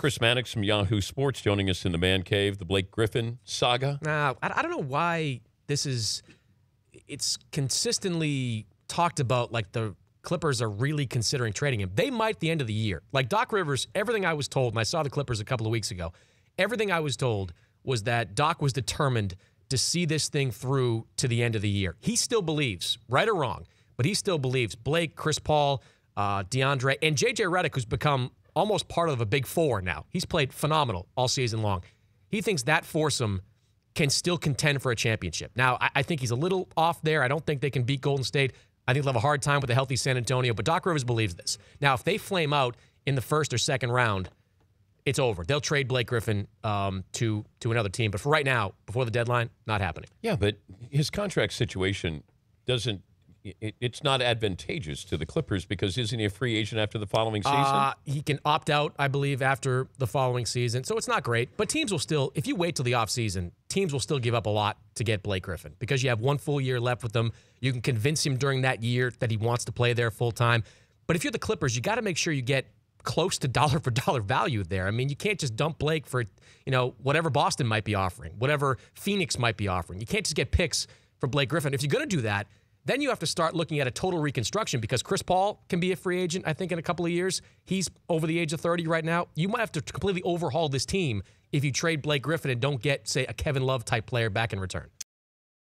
Chris Mannix from Yahoo Sports joining us in the man cave, the Blake Griffin saga. Now, I don't know why this is, it's consistently talked about like the Clippers are really considering trading him. They might the end of the year. Like Doc Rivers, everything I was told, and I saw the Clippers a couple of weeks ago, everything I was told was that Doc was determined to see this thing through to the end of the year. He still believes, right or wrong, but he still believes Blake, Chris Paul, uh, DeAndre, and JJ Redick, who's become almost part of a big four now. He's played phenomenal all season long. He thinks that foursome can still contend for a championship. Now, I, I think he's a little off there. I don't think they can beat Golden State. I think they'll have a hard time with a healthy San Antonio, but Doc Rivers believes this. Now, if they flame out in the first or second round, it's over. They'll trade Blake Griffin um, to to another team. But for right now, before the deadline, not happening. Yeah, but his contract situation doesn't it, it's not advantageous to the Clippers because isn't he a free agent after the following season? Uh, he can opt out, I believe, after the following season. So it's not great. But teams will still, if you wait till the offseason, teams will still give up a lot to get Blake Griffin because you have one full year left with them. You can convince him during that year that he wants to play there full time. But if you're the Clippers, you got to make sure you get close to dollar for dollar value there. I mean, you can't just dump Blake for, you know, whatever Boston might be offering, whatever Phoenix might be offering. You can't just get picks for Blake Griffin. If you're going to do that, then you have to start looking at a total reconstruction because Chris Paul can be a free agent, I think, in a couple of years. He's over the age of 30 right now. You might have to completely overhaul this team if you trade Blake Griffin and don't get, say, a Kevin Love type player back in return.